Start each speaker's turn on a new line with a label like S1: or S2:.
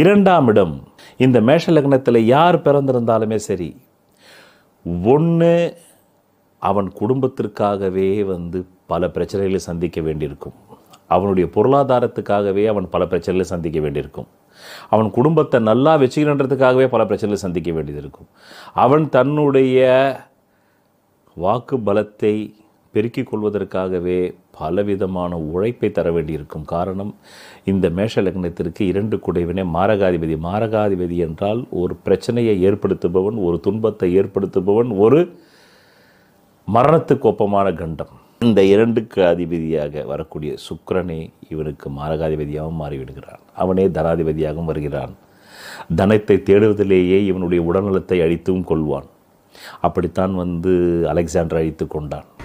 S1: இரண்டாம் இடம் இந்த மேஷ லக்னத்தில் யார் பிறந்திருந்தாலுமே சரி ஒன்று அவன் குடும்பத்திற்காகவே வந்து பல பிரச்சனைகளை சந்திக்க வேண்டியிருக்கும் அவனுடைய பொருளாதாரத்துக்காகவே அவன் பல பிரச்சனைகளை சந்திக்க வேண்டியிருக்கும் அவன் குடும்பத்தை நல்லா வச்சுக்கணுன்றதுக்காகவே பல பிரச்சனைகளை சந்திக்க வேண்டியது இருக்கும் அவன் தன்னுடைய வாக்கு பலத்தை பெருக்கிக் கொள்வதற்காகவே பலவிதமான உழைப்பை தர வேண்டியிருக்கும் காரணம் இந்த மேஷ லக்னத்திற்கு இரண்டு குடைவினை மாரகாதிபதி மாரகாதிபதி என்றால் ஒரு பிரச்சனையை ஏற்படுத்துபவன் ஒரு துன்பத்தை ஏற்படுத்துபவன் ஒரு மரணத்துக்கு கண்டம் இந்த இரண்டுக்கு அதிபதியாக வரக்கூடிய சுக்கரனே இவனுக்கு மாரகாதிபதியாகவும் மாறிவிடுகிறான் அவனே தனாதிபதியாகவும் வருகிறான் தனத்தை தேடுவதிலேயே இவனுடைய உடல்நலத்தை அழித்தும் கொள்வான் அப்படித்தான் வந்து அலெக்சாண்டர் அழித்து கொண்டான்